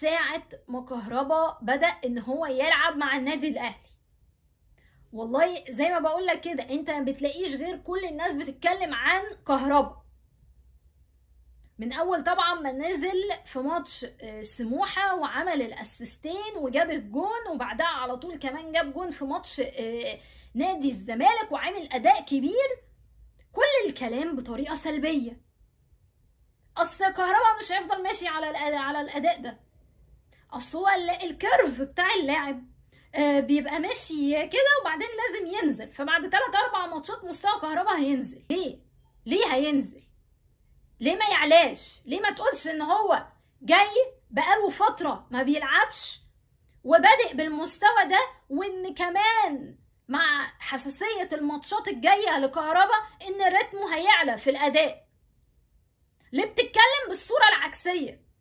ساعة ما كهربا بدأ إن هو يلعب مع النادي الأهلي والله زي ما بقول لك كده انت ما بتلاقيش غير كل الناس بتتكلم عن كهربا من اول طبعا ما نزل في ماتش آه، سموحه وعمل الاسيستين وجاب الجون وبعدها على طول كمان جاب جون في ماتش آه، نادي الزمالك وعامل اداء كبير كل الكلام بطريقه سلبيه اصل كهربا مش هيفضل ماشي على على الاداء ده اصل هو الكيرف بتاع اللاعب آه، بيبقى ماشي كده وبعدين لازم ينزل فبعد 3 4 ماتشات مستوى كهربا هينزل ليه ليه هينزل ليه ما يعلاش ليه ما تقولش ان هو جاي بقاله فتره ما بيلعبش وبادئ بالمستوى ده وان كمان مع حساسيه الماتشات الجايه لكهربا ان رتمه هيعلى في الاداء ليه بتتكلم بالصوره العكسيه